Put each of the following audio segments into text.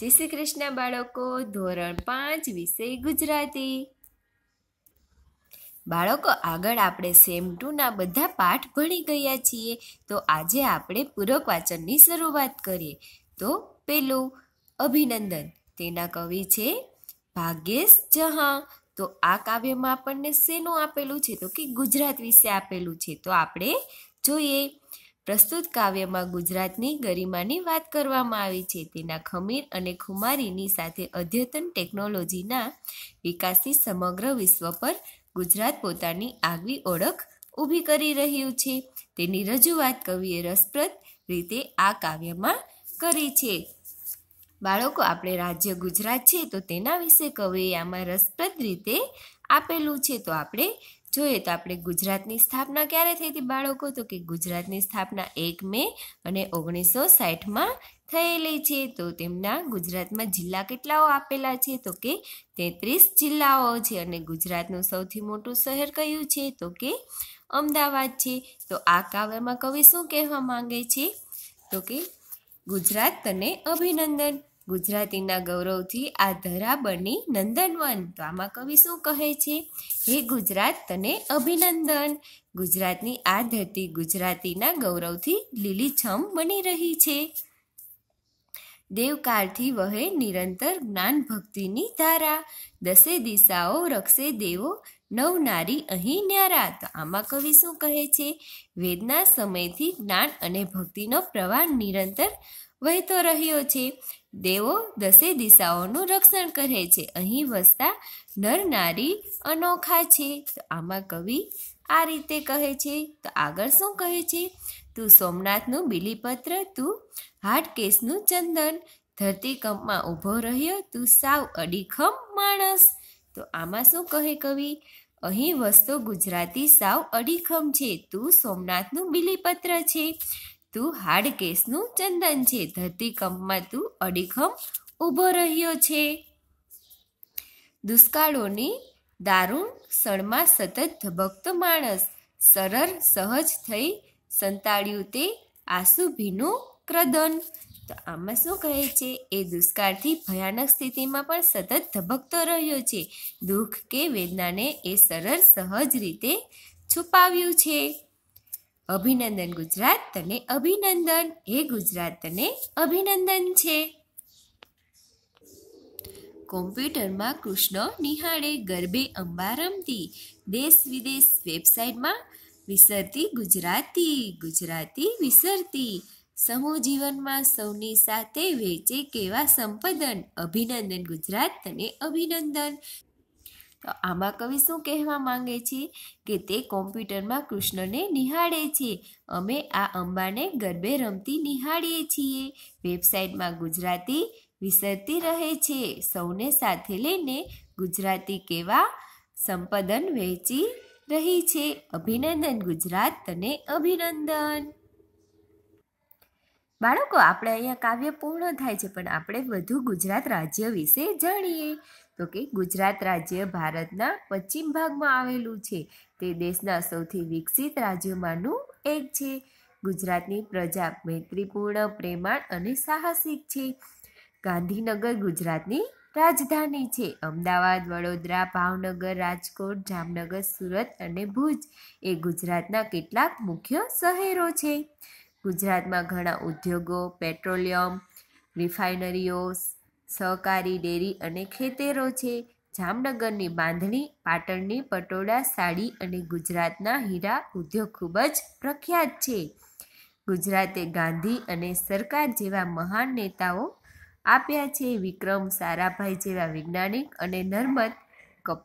જય શ્રી કૃષ્ણ બાળકો ધોરણ પાંચ વિષય ગુજરાતી બાળકો આગળ આપણે સેમ ટુના બધા પાઠ ભણી ગયા છીએ તો આજે આપણે પૂરક વાચનની શરૂઆત કરીએ તો પેલું અભિનંદન તેના કવિ છે ભાગ્યેશ જહાં તો આ કાવ્યમાં આપણને શેનું આપેલું છે તો કે ગુજરાત વિશે આપેલું છે તો આપણે જોઈએ પ્રસ્તુત કાવ્યમાં ગુજરાતની ગરિમાની વાત કરવામાં આવી છે તેના ખમીર અને ખુમારીની સાથે અદ્યતન ટેકનોલોજીના વિકાસથી સમગ્ર વિશ્વ પર ગુજરાત પોતાની આગવી ઓળખ ઊભી કરી રહ્યું છે તેની રજૂઆત કવિએ રસપ્રદ રીતે આ કાવ્યમાં કરી છે બાળકો આપણે રાજ્ય ગુજરાત છે તો તેના વિશે કવિએ આમાં રસપ્રદ રીતે આપેલું છે તો આપણે જોઈએ તો આપણે ગુજરાતની સ્થાપના ક્યારે થઈ હતી બાળકો તો કે ગુજરાતની સ્થાપના એક મે અને ઓગણીસો સાઠમાં થયેલી છે તો તેમના ગુજરાતમાં જિલ્લા કેટલાઓ આપેલા છે તો કે તેત્રીસ જિલ્લાઓ છે અને ગુજરાતનું સૌથી મોટું શહેર કયું છે તો કે અમદાવાદ છે તો આ કાવ્યમાં કવિ શું કહેવા માંગે છે તો કે ગુજરાત તને અભિનંદન ગુજરાતીના ગૌરવથી આ ધરા બની નંદનવન તો આમાં કવિ શું કહે છે હે ગુજરાત તને અભિનંદન ગુજરાતની આ ધરતી ગુજરાતીના ગૌરવથી લીલીછમ બની રહી છે દેવકાળથી વહે નિરંતર જ્ઞાન ભક્તિની ધારા દસે દિશાઓ રક્ષે દેવો નવ નારી અહીં ન્યારા તો આમાં કવિ શું કહે છે વેદના સમયથી જ્ઞાન અને ભક્તિનો પ્રવાહ નિરંતર વહેતો રહ્યો છે દેવો દસે દિશાઓનું રક્ષણ કરે છે અહીં વસતા નર નારી અનોખા છે તો આમાં કવિ આ રીતે કહે છે તો આગળ શું કહે છે તું સોમનાથનું બિલીપત્ર તું હાટકેશનું ચંદન ધરતીકંપમાં ઊભો રહ્યો તું સાવ અડીખમ માણસ તો આમાં શું કહે કવિ અહીં વસતો ગુજરાતી સાવ અડીખમ છે તું સોમનાથનું બિલીપત્ર છે તું હાર્ડ કેસનું ચંદન છે ધરતીકંપમાં તું અડીખમ ઊભો રહ્યો છે દુષ્કાળોની દારૂણ સણમાં સતત ધબકતો માણસ સરળ સહજ થઈ સંતાડ્યું તે આંસુ ભીનું ક્રદન તો આમાં શું કહે છે એ દુષ્કાળથી ભયાનક સ્થિતિમાં પણ સતત ધબકતો રહ્યો છે દુઃખ કે વેદનાને એ સરળ સહજ રીતે છુપાવ્યું છે અભિનંદન ગુજરાત તને અભિનંદન હે ગુજરાત તને અભિનંદન છે કોમ્પ્યુટરમાં કૃષ્ણ નિહાળે ગરબે અંબા રમતી દેશ વિદેશ વેબસાઇટમાં વિસરતી ગુજરાતી ગુજરાતી વિસરતી સમૂહ જીવનમાં સૌની સાથે વેચે કેવા સંપદન અભિનંદન ગુજરાત તને અભિનંદન તો આમાં કવિ શું કહેવા માંગે છે કે તે કોમ્પ્યુટરમાં કૃષ્ણને નિહાળે છે અમે આ અંબાને ગરબે રમતી નિહાળીએ છીએ વેબસાઇટમાં ગુજરાતી વિસરતી રહે છે સૌને સાથે લઈને ગુજરાતી કેવા સંપદન વહેંચી રહી છે અભિનંદન ગુજરાત તને અભિનંદન બાળકો આપણે અહીંયા કાવ્ય પૂર્ણ થાય છે પણ આપણે વધુ ગુજરાત રાજ્ય વિશે જાણીએ તો કે ગુજરાત રાજ્ય ભારતના પશ્ચિમ ભાગમાં આવેલું છે તે દેશના સૌથી વિકસિત રાજ્યોમાંનું એક છે ગુજરાતની પ્રજા મૈત્રીપૂર્ણ પ્રેમાળ અને સાહસિક છે ગાંધીનગર ગુજરાતની રાજધાની છે અમદાવાદ વડોદરા ભાવનગર રાજકોટ જામનગર સુરત અને ભુજ એ ગુજરાતના કેટલાક મુખ્ય શહેરો છે ગુજરાતમાં ઘણા ઉદ્યોગો પેટ્રોલિયમ રિફાઇનરીઓ સહકારી ડેરી અને ખેતરો છે જામનગરની બાંધણી પાટણની પટોળા સાડી અને ગુજરાતના હીરા ઉદ્યોગ ખૂબ જ પ્રખ્યાત છે ગુજરાતે ગાંધી અને સરકાર જેવા મહાન નેતાઓ આપ્યા છે વિક્રમ સારાભાઈ જેવા વૈજ્ઞાનિક અને નર્મદ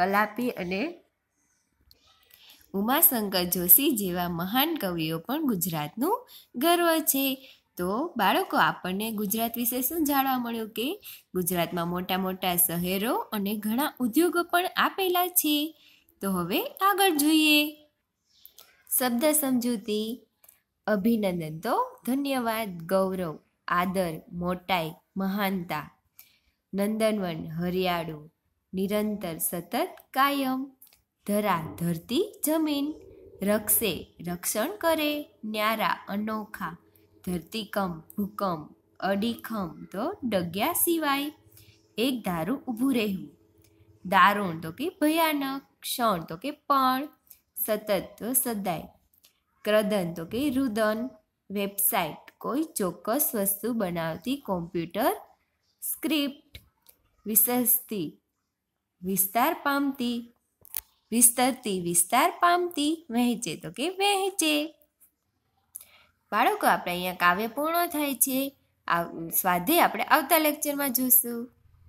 કલાપી અને ઉમાશંકર જોશી જેવા મહાન કવિઓ પણ ગુજરાતનું ગર્વ છે તો બાળકો આપણને ગુજરાત વિશે શું જાણવા મળ્યું કે ગુજરાતમાં મોટા મોટા શહેરો અને ઘણા ઉદ્યોગો પણ આપેલા છે તો હવે આગળ જોઈએ શબ્દ સમજૂતી અભિનંદન તો ધન્યવાદ ગૌરવ આદર મોટાઈ મહાનતા નંદનવન હરિયાળું નિરંતર સતત કાયમ ધરા ધરતી જમીન રક્ષે રક્ષણ કરે ન્યારા અનોખા ધરતીકંપ ભૂકંપ અડીખમ તો ડગ્યા સિવાય એક દારૂ ઊભું રહેવું દારૂણ તો કે ભયાનક ક્ષણ તો કે પણ સતત તો સદાય ક્રદન તો કે રુદન વેબસાઇટ કોઈ ચોક્કસ વસ્તુ બનાવતી કોમ્પ્યુટર સ્ક્રિપ્ટ વિશેષથી વિસ્તાર પામતી વિસ્તરતી વિસ્તાર પામતી વહેંચે તો કે વહેંચે બાળકો આપણે અહીંયા કાવ્ય પૂર્ણ થાય છે સ્વાધ્યાય આપણે આવતા લેક્ચરમાં જોશું